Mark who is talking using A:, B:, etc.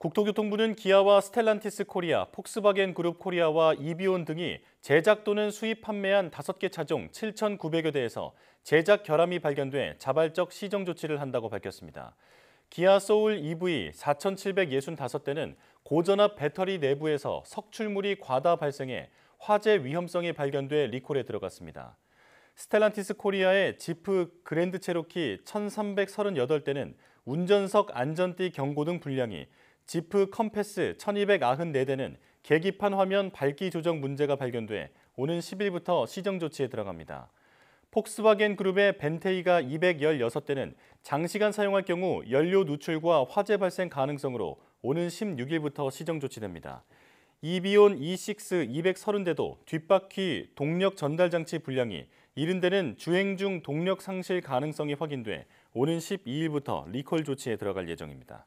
A: 국토교통부는 기아와 스텔란티스 코리아, 폭스바겐 그룹 코리아와 이비온 등이 제작 또는 수입 판매한 5개 차종 7,900여 대에서 제작 결함이 발견돼 자발적 시정 조치를 한다고 밝혔습니다. 기아 소울 EV 4,765대는 고전압 배터리 내부에서 석출물이 과다 발생해 화재 위험성이 발견돼 리콜에 들어갔습니다. 스텔란티스 코리아의 지프 그랜드 체로키 1,338대는 운전석 안전띠 경고등 분량이 지프 컴패스 1294대는 계기판 화면 밝기 조정 문제가 발견돼 오는 10일부터 시정 조치에 들어갑니다. 폭스바겐 그룹의 벤테이가 216대는 장시간 사용할 경우 연료 누출과 화재 발생 가능성으로 오는 16일부터 시정 조치됩니다. 이비온 E6 230대도 뒷바퀴 동력 전달 장치 불량이 이른 데는 주행 중 동력 상실 가능성이 확인돼 오는 12일부터 리콜 조치에 들어갈 예정입니다.